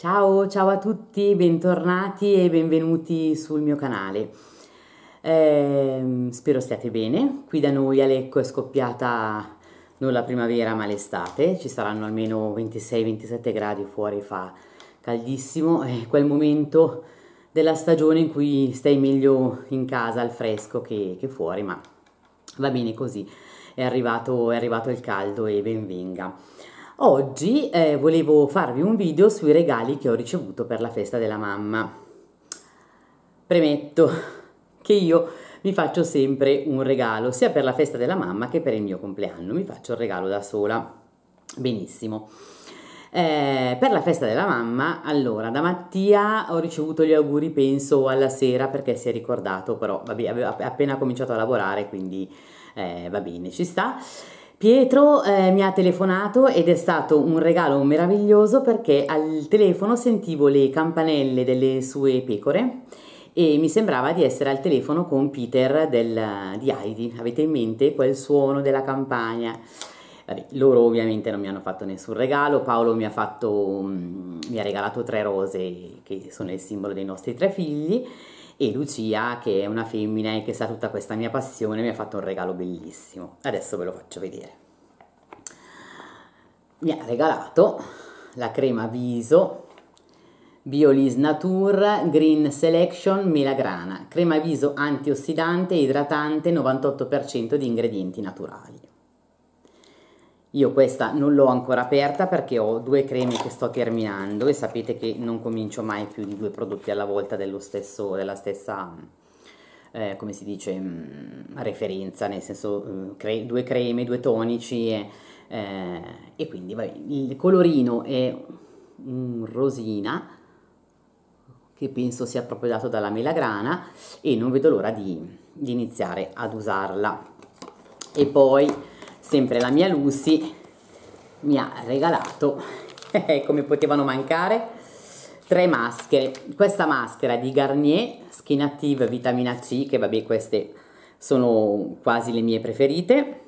Ciao, ciao a tutti, bentornati e benvenuti sul mio canale. Eh, spero stiate bene. Qui da noi a Lecco è scoppiata non la primavera ma l'estate, ci saranno almeno 26-27 gradi fuori, fa caldissimo, è quel momento della stagione in cui stai meglio in casa al fresco che, che fuori, ma va bene così, è arrivato, è arrivato il caldo e benvenga. Oggi eh, volevo farvi un video sui regali che ho ricevuto per la festa della mamma. Premetto che io mi faccio sempre un regalo, sia per la festa della mamma che per il mio compleanno, mi faccio il regalo da sola. Benissimo. Eh, per la festa della mamma, allora, da Mattia ho ricevuto gli auguri, penso, alla sera perché si è ricordato, però vabbè, aveva appena cominciato a lavorare, quindi eh, va bene, ci sta. Pietro eh, mi ha telefonato ed è stato un regalo meraviglioso perché al telefono sentivo le campanelle delle sue pecore e mi sembrava di essere al telefono con Peter del, di Heidi. Avete in mente quel suono della campagna? Vabbè, loro ovviamente non mi hanno fatto nessun regalo, Paolo mi ha, fatto, mm, mi ha regalato tre rose che sono il simbolo dei nostri tre figli e Lucia, che è una femmina e che sa tutta questa mia passione, mi ha fatto un regalo bellissimo. Adesso ve lo faccio vedere. Mi ha regalato la crema viso Biolis Nature Green Selection Melagrana crema viso antiossidante e idratante 98% di ingredienti naturali. Io questa non l'ho ancora aperta perché ho due creme che sto terminando e sapete che non comincio mai più di due prodotti alla volta stesso, della stessa, eh, come si dice, mh, mm, referenza, nel senso eh, cre due creme, due tonici e, eh, e quindi vabbè, il colorino è un rosina che penso sia proprio dato dalla melagrana e non vedo l'ora di, di iniziare ad usarla. E poi sempre la mia Lucy mi ha regalato eh, come potevano mancare tre maschere questa maschera di Garnier Skin Active Vitamina C che vabbè queste sono quasi le mie preferite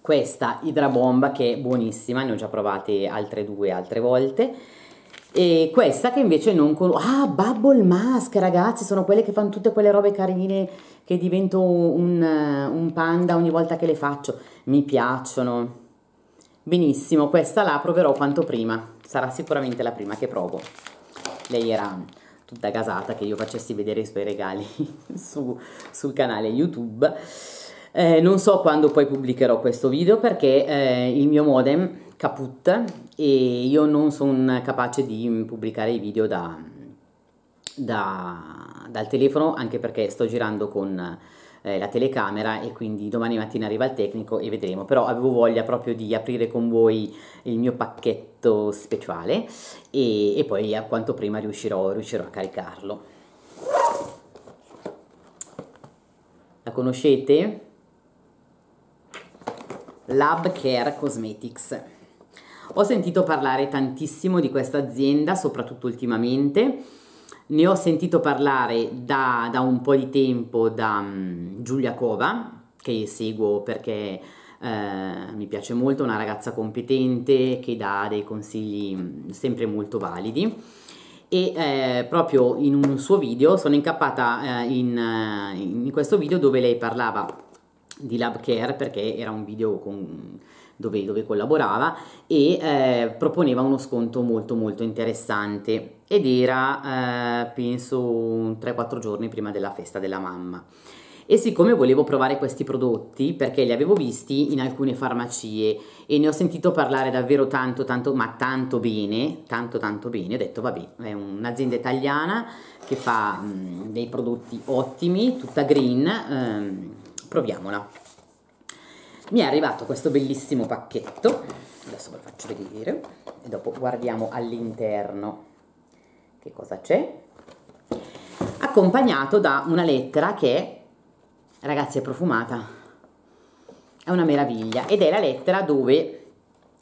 questa Idrabomba che è buonissima ne ho già provate altre due altre volte e questa che invece non conosco. Ah, Bubble Mask, ragazzi, sono quelle che fanno tutte quelle robe carine che divento un, un panda ogni volta che le faccio. Mi piacciono. Benissimo, questa la proverò quanto prima. Sarà sicuramente la prima che provo. Lei era tutta gasata che io facessi vedere i suoi regali su, sul canale YouTube. Eh, non so quando poi pubblicherò questo video perché eh, il mio modem caput e io non sono capace di pubblicare i video da, da, dal telefono anche perché sto girando con eh, la telecamera e quindi domani mattina arriva il tecnico e vedremo però avevo voglia proprio di aprire con voi il mio pacchetto speciale e, e poi a quanto prima riuscirò, riuscirò a caricarlo la conoscete? Lab Care Cosmetics ho sentito parlare tantissimo di questa azienda, soprattutto ultimamente. Ne ho sentito parlare da, da un po' di tempo da um, Giulia Cova, che seguo perché eh, mi piace molto, una ragazza competente che dà dei consigli mm, sempre molto validi. E eh, proprio in un suo video sono incappata eh, in, eh, in questo video dove lei parlava di Lab Care perché era un video con dove, dove collaborava e eh, proponeva uno sconto molto molto interessante ed era eh, penso 3-4 giorni prima della festa della mamma e siccome volevo provare questi prodotti perché li avevo visti in alcune farmacie e ne ho sentito parlare davvero tanto tanto ma tanto bene tanto tanto bene ho detto vabbè è un'azienda italiana che fa mh, mm, dei prodotti ottimi tutta green ehm, proviamola mi è arrivato questo bellissimo pacchetto, adesso ve lo faccio vedere e dopo guardiamo all'interno che cosa c'è, accompagnato da una lettera che, ragazzi, è profumata, è una meraviglia ed è la lettera dove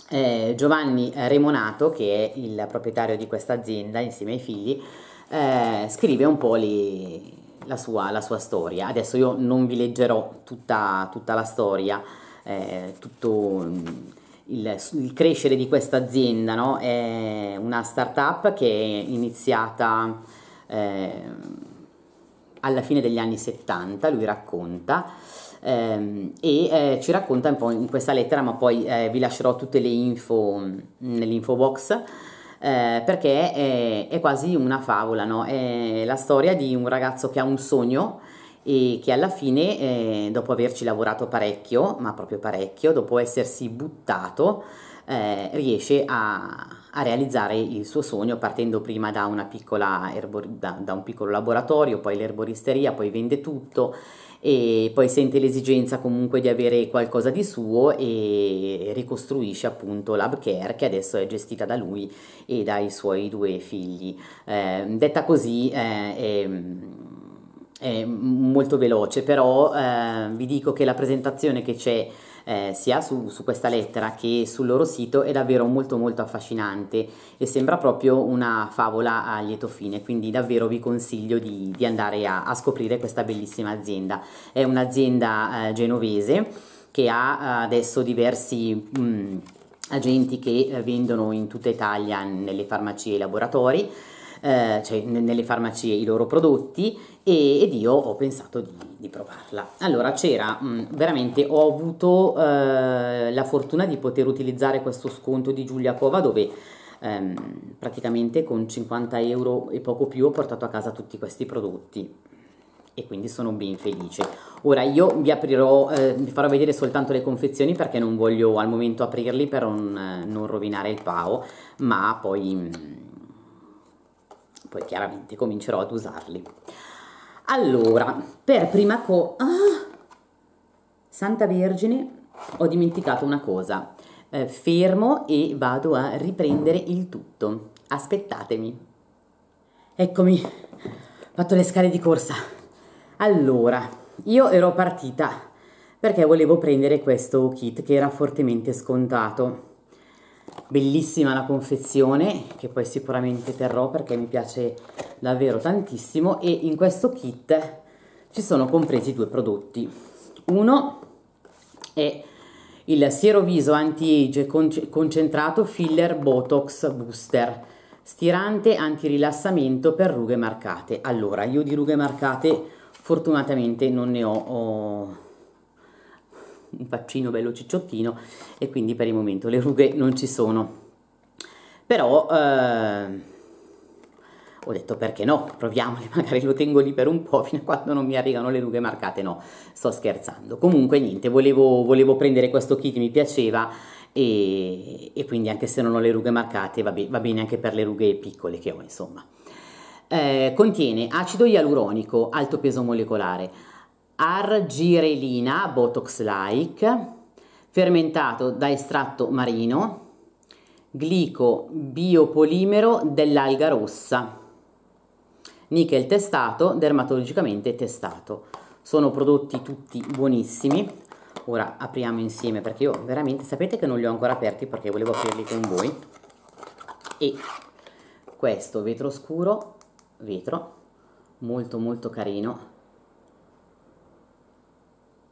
eh, Giovanni Remonato, che è il proprietario di questa azienda insieme ai figli, eh, scrive un po' le, la, sua, la, sua, storia. Adesso io non vi leggerò tutta, tutta la storia, eh, tutto mm, il, il, crescere di questa azienda. No? È una startup che è iniziata eh, alla fine degli anni 70, lui racconta. Ehm, e eh, ci racconta un po' in questa lettera, ma poi eh, vi lascerò tutte le info mm, nell'info box. Eh, perché è, è, quasi una favola, no? è la storia di un ragazzo che ha un sogno e che alla fine, eh, dopo averci lavorato parecchio, ma proprio parecchio, dopo essersi buttato, eh, riesce a, a, realizzare il suo sogno partendo prima da, erbori, da, da un piccolo laboratorio, poi l'erboristeria, poi vende tutto e poi sente l'esigenza comunque di avere qualcosa di suo e ricostruisce appunto l'Abcare che adesso è gestita da lui e dai suoi due figli. Eh, detta così eh, è eh, molto veloce, però eh, vi dico che la presentazione che c'è eh, sia su, su, questa lettera che sul loro sito è davvero molto molto affascinante e sembra proprio una favola a lieto fine, quindi davvero vi consiglio di, di andare a, a, scoprire questa bellissima azienda. È un'azienda eh, genovese che ha eh, adesso diversi... Mh, mm, agenti che eh, vendono in tutta Italia nelle farmacie e laboratori, eh, cioè nelle farmacie i loro prodotti e, ed io ho pensato di, di provarla. Allora c'era mh, mm, veramente, ho avuto eh, la fortuna di poter utilizzare questo sconto di Giulia Cova dove ehm, praticamente con 50 euro e poco più ho portato a casa tutti questi prodotti e quindi sono ben felice. Ora io vi aprirò, eh, vi farò vedere soltanto le confezioni perché non voglio al momento aprirli per non, eh, non rovinare il pao, ma poi, mm, poi chiaramente comincerò ad usarli. Allora, per prima cosa... Ah, Santa Vergine, ho dimenticato una cosa. Eh, fermo e vado a riprendere il tutto. Aspettatemi. Eccomi, ho fatto le scale di corsa. Allora, io ero partita perché volevo prendere questo kit che era fortemente scontato bellissima la confezione che poi sicuramente terrò perché mi piace davvero tantissimo e in questo kit ci sono compresi due prodotti uno è il siero viso anti-age concentrato filler botox booster stirante antirilassamento per rughe marcate allora io di rughe marcate fortunatamente non ne ho, ho un faccino bello cicciottino e quindi per il momento le rughe non ci sono però eh, ho detto perché no, proviamole, magari lo tengo lì per un po' fino a quando non mi arrivano le rughe marcate, no, sto scherzando. Comunque niente, volevo, volevo prendere questo kit, mi piaceva e, e, quindi anche se non ho le rughe marcate va, be va bene anche per le rughe piccole che ho insomma. Eh, contiene acido ialuronico, alto peso molecolare, argirelina botox-like, fermentato da estratto marino, glico biopolimero dell'alga rossa, nickel testato, dermatologicamente testato. Sono prodotti tutti buonissimi. Ora apriamo insieme perché io veramente sapete che non li ho ancora aperti perché volevo aprirli con voi. E questo vetro scuro, vetro, molto molto carino,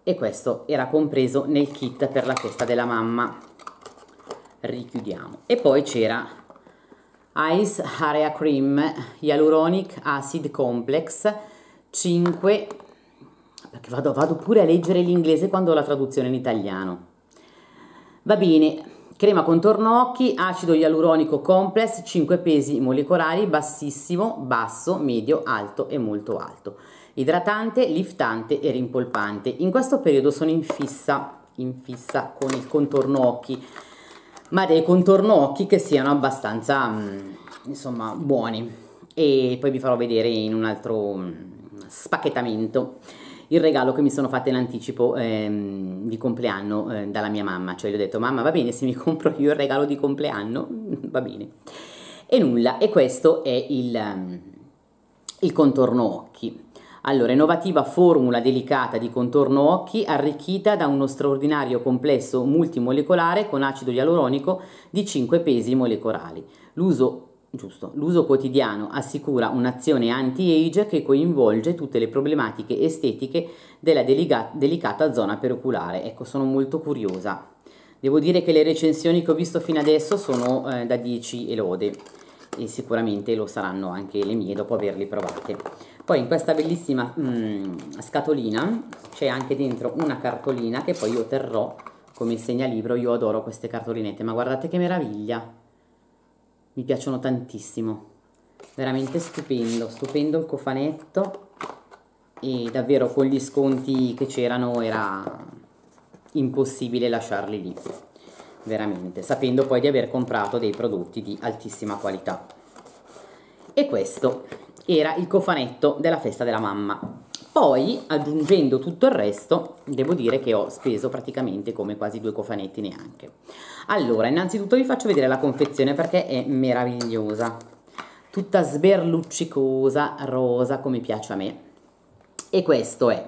e questo era compreso nel kit per la festa della mamma richiudiamo e poi c'era Ice Area Cream Hyaluronic Acid Complex 5 perché vado, vado pure a leggere l'inglese quando ho la traduzione in italiano va bene crema contorno occhi acido ialuronico complex 5 pesi molecolari bassissimo basso medio alto e molto alto idratante, liftante e rimpolpante. In questo periodo sono in fissa, in fissa con il contorno occhi, ma dei contorno occhi che siano abbastanza, mm, insomma, buoni. E poi vi farò vedere in un altro mm, spacchettamento il regalo che mi sono fatta in anticipo ehm, di compleanno eh, dalla mia mamma. Cioè gli ho detto, mamma va bene se mi compro io il regalo di compleanno, va bene. E nulla, e questo è il, mm, il contorno occhi. Allora, innovativa formula delicata di contorno occhi arricchita da uno straordinario complesso multimolecolare con acido ialuronico di 5 pesi molecolari. L'uso Giusto. L'uso quotidiano assicura un'azione anti-age che coinvolge tutte le problematiche estetiche della delica- delicata zona peroculare. Ecco, sono molto curiosa. Devo dire che le recensioni che ho visto fino adesso sono eh, da 10 e lode e sicuramente lo saranno anche le mie dopo averle provate. Poi in questa bellissima mh, mm, scatolina c'è anche dentro una cartolina che poi io terrò come segnalibro. Io adoro queste cartolinette, ma guardate che meraviglia! Mi piacciono tantissimo. Veramente stupendo, stupendo il cofanetto e davvero con gli sconti che c'erano era impossibile lasciarli lì veramente sapendo poi di aver comprato dei prodotti di altissima qualità e questo era il cofanetto della festa della mamma. Poi, aggiungendo tutto il resto, devo dire che ho speso praticamente come quasi due cofanetti neanche. Allora, innanzitutto vi faccio vedere la confezione perché è meravigliosa. Tutta sberluccicosa, rosa, come piace a me. E questo è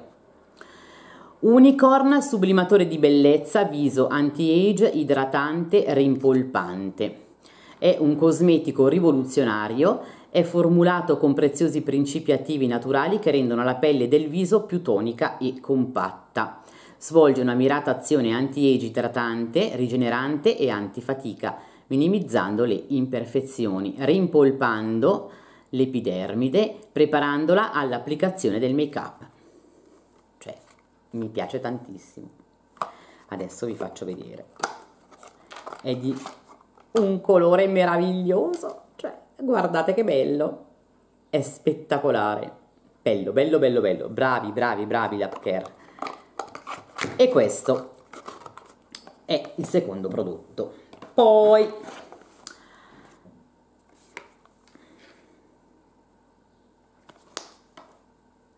Unicorn sublimatore di bellezza, viso anti-age, idratante, rimpolpante. È un cosmetico rivoluzionario è formulato con preziosi principi attivi naturali che rendono la pelle del viso più tonica e compatta. Svolge una mirata azione anti-age idratante, rigenerante e antifatica, minimizzando le imperfezioni, rimpolpando l'epidermide, preparandola all'applicazione del make-up. Cioè, mi piace tantissimo. Adesso vi faccio vedere. È di un colore meraviglioso. Guardate che bello. È spettacolare. Bello, bello, bello, bello. Bravi, bravi, bravi gli upcare. E questo è il secondo prodotto. Poi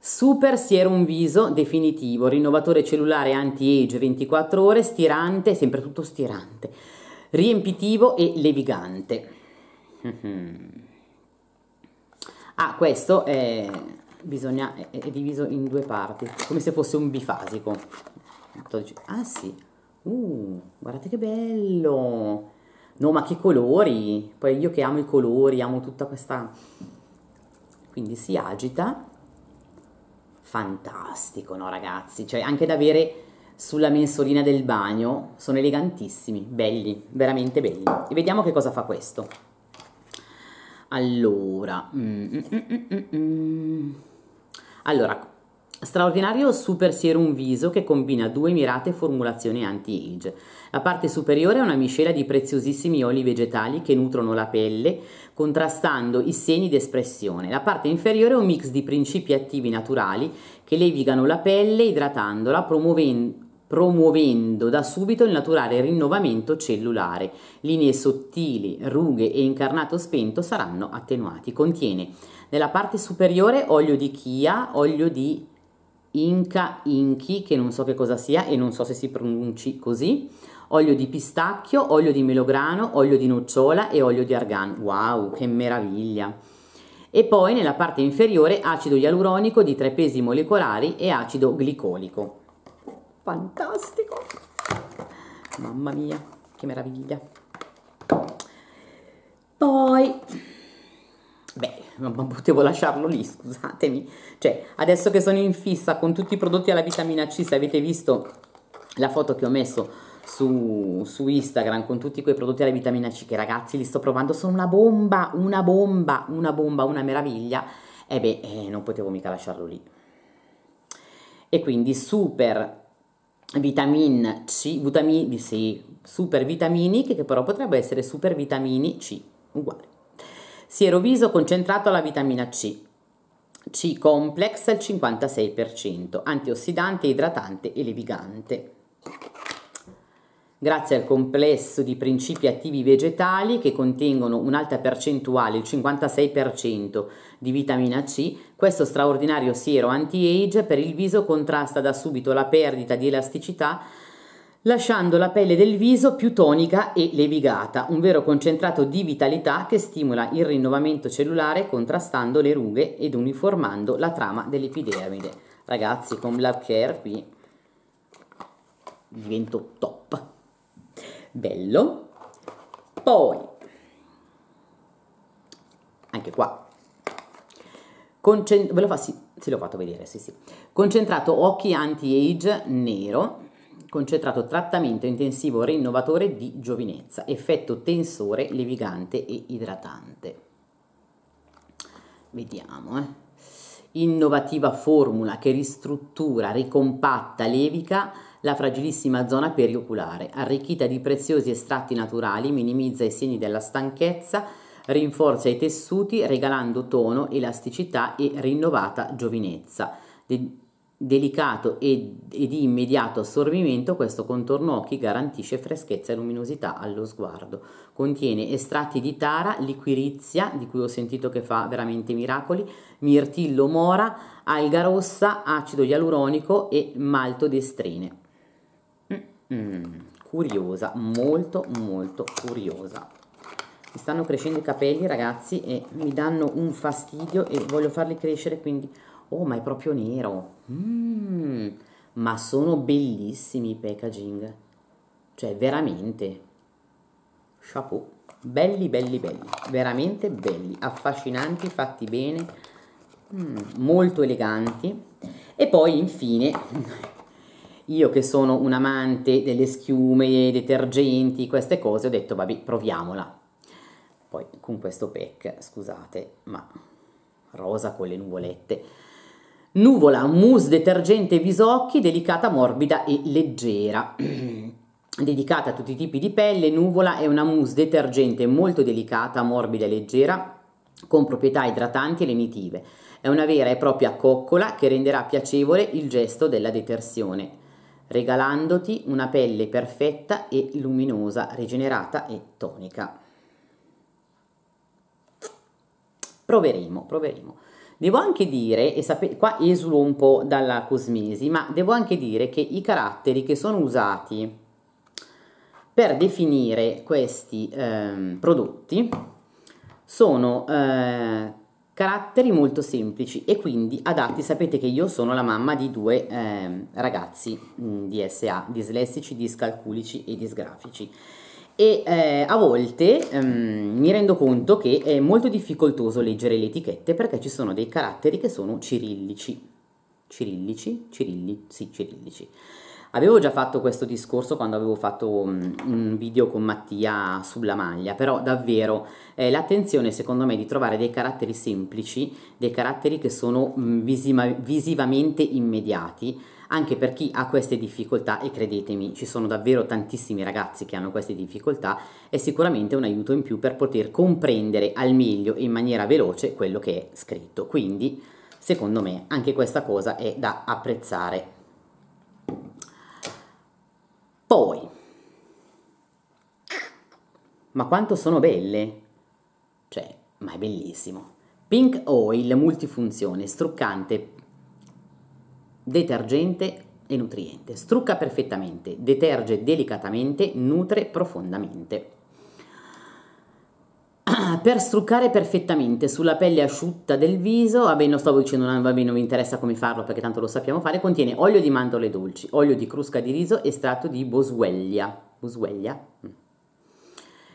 Super Serum Viso definitivo, rinnovatore cellulare anti-age 24 ore, stirante, sempre tutto stirante, riempitivo e levigante. Mm-hmm. ah, questo è, bisogna, è, è, diviso in due parti, come se fosse un bifasico. Ah sì, uh, guardate che bello! No, ma che colori! Poi io che amo i colori, amo tutta questa... Quindi si agita. Fantastico, no ragazzi? Cioè anche da avere sulla mensolina del bagno sono elegantissimi, belli, veramente belli. E vediamo che cosa fa questo. Allora, mm mm, mm, mm, mm, allora, straordinario super serum viso che combina due mirate formulazioni anti-age. La parte superiore è una miscela di preziosissimi oli vegetali che nutrono la pelle, contrastando i segni d'espressione. La parte inferiore è un mix di principi attivi naturali che levigano la pelle, idratandola, promuovendo promuovendo da subito il naturale rinnovamento cellulare. Linee sottili, rughe e incarnato spento saranno attenuati. Contiene nella parte superiore olio di chia, olio di Inca Inchi, che non so che cosa sia e non so se si pronunci così, olio di pistacchio, olio di melograno, olio di nocciola e olio di argan. Wow, che meraviglia! E poi nella parte inferiore acido ialuronico di tre pesi molecolari e acido glicolico fantastico mamma mia che meraviglia poi beh non potevo lasciarlo lì scusatemi cioè adesso che sono in fissa con tutti i prodotti alla vitamina C se avete visto la foto che ho messo su, su, Instagram con tutti quei prodotti alla vitamina C che ragazzi li sto provando sono una bomba, una bomba, una bomba, una meraviglia e eh beh eh, non potevo mica lasciarlo lì e quindi super vitamin C, vitamini C, super vitamini, che però potrebbe essere super vitamini C, uguale. Siero viso concentrato alla vitamina C, C complex al 56%, antiossidante, idratante e levigante grazie al complesso di principi attivi vegetali che contengono un'alta percentuale, il 56% di vitamina C, questo straordinario siero anti-age per il viso contrasta da subito la perdita di elasticità lasciando la pelle del viso più tonica e levigata, un vero concentrato di vitalità che stimola il rinnovamento cellulare contrastando le rughe ed uniformando la trama dell'epidermide. Ragazzi, con Black Hair qui divento top bello poi anche qua Concent- ve lo fa sì, se l'ho fatto vedere sì sì concentrato occhi anti-age nero concentrato trattamento intensivo rinnovatore di giovinezza effetto tensore levigante e idratante vediamo eh innovativa formula che ristruttura, ricompatta, levica la fragilissima zona perioculare, arricchita di preziosi estratti naturali, minimizza i segni della stanchezza, rinforza i tessuti regalando tono, elasticità e rinnovata giovinezza. De delicato e, di immediato assorbimento, questo contorno occhi garantisce freschezza e luminosità allo sguardo. Contiene estratti di tara, liquirizia, di cui ho sentito che fa veramente miracoli, mirtillo mora, alga rossa, acido ialuronico e maltodestrine. Mm, curiosa, molto molto curiosa. Mi stanno crescendo i capelli ragazzi e mi danno un fastidio e voglio farli crescere quindi... Oh ma è proprio nero! Mm, ma sono bellissimi i packaging. Cioè veramente. Chapeau. Belli belli belli. Veramente belli. Affascinanti, fatti bene. Mm, molto eleganti. E poi infine io che sono un amante delle schiume, dei detergenti, queste cose, ho detto vabbè proviamola. Poi con questo pack, scusate, ma rosa con le nuvolette. Nuvola mousse detergente visocchi, delicata, morbida e leggera. Dedicata a tutti i tipi di pelle, Nuvola è una mousse detergente molto delicata, morbida e leggera, con proprietà idratanti e lenitive. È una vera e propria coccola che renderà piacevole il gesto della detersione regalandoti una pelle perfetta e luminosa, rigenerata e tonica. Proveremo, proveremo. Devo anche dire, e sapete, qua esulo un po' dalla cosmesi, ma devo anche dire che i caratteri che sono usati per definire questi eh, prodotti sono eh, Caratteri molto semplici e quindi adatti. Sapete che io sono la mamma di due eh, ragazzi mh, mm, di SA, dislessici, discalculici e disgrafici. E eh, a volte ehm, mi rendo conto che è molto difficoltoso leggere le etichette perché ci sono dei caratteri che sono cirillici. Cirillici? Cirilli, sì, cirillici Avevo già fatto questo discorso quando avevo fatto un, mm, un video con Mattia sulla maglia, però davvero eh, l'attenzione secondo me di trovare dei caratteri semplici, dei caratteri che sono mh, mm, visima, visivamente immediati, anche per chi ha queste difficoltà e credetemi ci sono davvero tantissimi ragazzi che hanno queste difficoltà è sicuramente un aiuto in più per poter comprendere al meglio e in maniera veloce quello che è scritto quindi secondo me anche questa cosa è da apprezzare poi, ma quanto sono belle? Cioè, ma è bellissimo. Pink Oil multifunzione, struccante, detergente e nutriente. Strucca perfettamente, deterge delicatamente, nutre profondamente. per struccare perfettamente sulla pelle asciutta del viso, vabbè non stavo dicendo, vabbè non mi interessa come farlo perché tanto lo sappiamo fare, contiene olio di mandorle dolci, olio di crusca di riso, estratto di boswellia. Boswellia? Mm.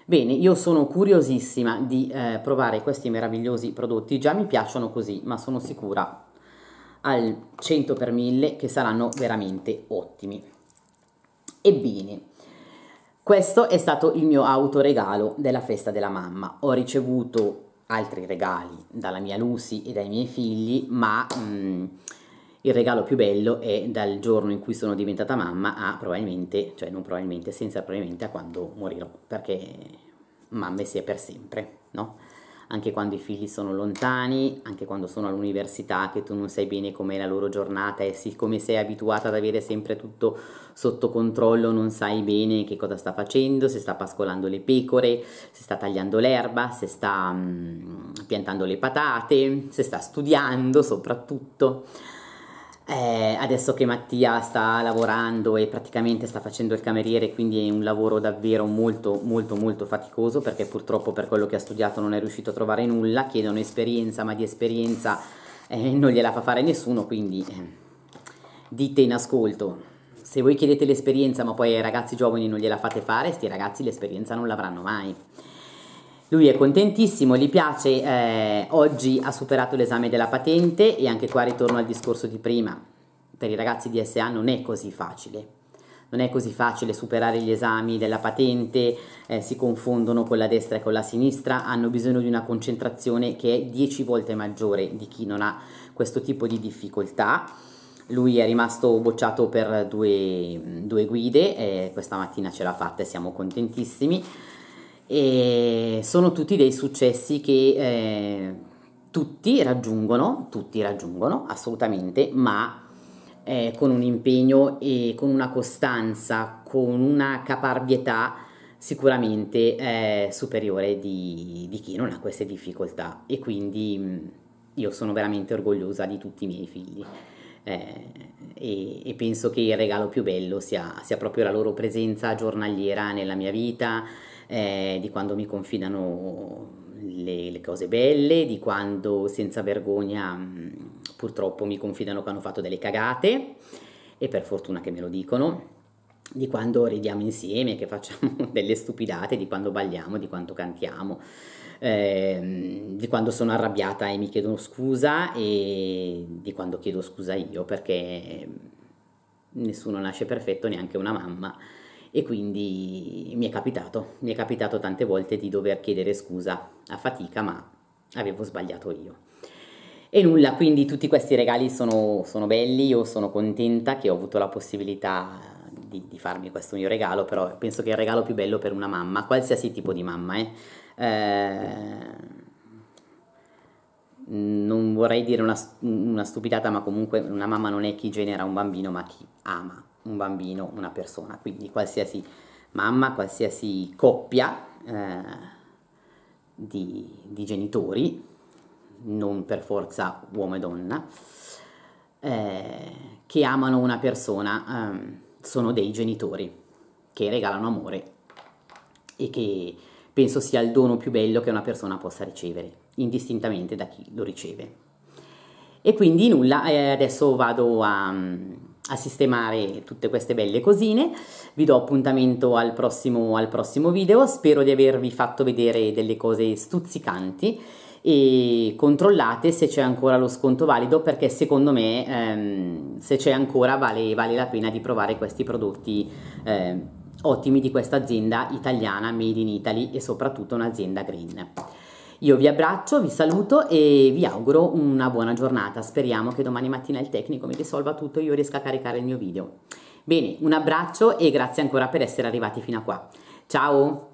Bene, io sono curiosissima di eh, provare questi meravigliosi prodotti, già mi piacciono così, ma sono sicura al 100 per 1000 che saranno veramente ottimi. Ebbene, questo è stato il mio autoregalo della festa della mamma. Ho ricevuto altri regali dalla mia Lucy e dai miei figli, ma mh, mm, il regalo più bello è dal giorno in cui sono diventata mamma a probabilmente, cioè non probabilmente, senza probabilmente a quando morirò, perché mamme si è per sempre, no? anche quando i figli sono lontani, anche quando sono all'università, che tu non sai bene com'è la loro giornata e siccome sei abituata ad avere sempre tutto sotto controllo, non sai bene che cosa sta facendo, se sta pascolando le pecore, se sta tagliando l'erba, se sta um, piantando le patate, se sta studiando soprattutto. Eh, adesso che Mattia sta lavorando e praticamente sta facendo il cameriere, quindi è un lavoro davvero molto molto molto faticoso perché purtroppo per quello che ha studiato non è riuscito a trovare nulla, chiedono esperienza, ma di esperienza eh, non gliela fa fare nessuno, quindi eh, dite in ascolto. Se voi chiedete l'esperienza ma poi ai ragazzi giovani non gliela fate fare, questi ragazzi l'esperienza non l'avranno mai. Lui è contentissimo, gli piace, eh, oggi ha superato l'esame della patente e anche qua ritorno al discorso di prima, per i ragazzi di SA non è così facile. Non è così facile superare gli esami della patente, eh, si confondono con la destra e con la sinistra, hanno bisogno di una concentrazione che è 10 volte maggiore di chi non ha questo tipo di difficoltà. Lui è rimasto bocciato per due, due guide, eh, questa mattina ce l'ha fatta e siamo contentissimi. E sono tutti dei successi che eh, tutti raggiungono, tutti raggiungono assolutamente, ma eh, con un impegno e con una costanza, con una caparbietà sicuramente eh, superiore di, di, chi non ha queste difficoltà e quindi mm, io sono veramente orgogliosa di tutti i miei figli eh, e, e, penso che il regalo più bello sia, sia proprio la loro presenza giornaliera nella mia vita, eh, di quando mi confidano le, le, cose belle, di quando senza vergogna mm, purtroppo mi confidano che hanno fatto delle cagate e per fortuna che me lo dicono, di quando ridiamo insieme, che facciamo delle stupidate, di quando balliamo, di quando cantiamo, eh, di quando sono arrabbiata e mi chiedono scusa e di quando chiedo scusa io perché nessuno nasce perfetto, neanche una mamma e quindi mi è capitato, mi è capitato tante volte di dover chiedere scusa a fatica, ma avevo sbagliato io. E nulla, quindi tutti questi regali sono, sono belli, io sono contenta che ho avuto la possibilità di, di, farmi questo mio regalo, però penso che il regalo più bello per una mamma, qualsiasi tipo di mamma, eh. Eh, non vorrei dire una, una stupidata, ma comunque una mamma non è chi genera un bambino, ma chi ama un bambino, una persona, quindi qualsiasi mamma, qualsiasi coppia eh, di, di, genitori, non per forza uomo e donna, eh, che amano una persona, eh, sono dei genitori che regalano amore e che penso sia il dono più bello che una persona possa ricevere, indistintamente da chi lo riceve. E quindi nulla, eh, adesso vado a mm, a sistemare tutte queste belle cosine. Vi do appuntamento al prossimo, al prossimo video, spero di avervi fatto vedere delle cose stuzzicanti e controllate se c'è ancora lo sconto valido perché secondo me ehm, se c'è ancora vale, vale, la pena di provare questi prodotti eh, ottimi di questa azienda italiana made in Italy e soprattutto un'azienda green. Io vi abbraccio, vi saluto e vi auguro una buona giornata. Speriamo che domani mattina il tecnico mi risolva tutto e io riesca a caricare il mio video. Bene, un abbraccio e grazie ancora per essere arrivati fino a qua. Ciao!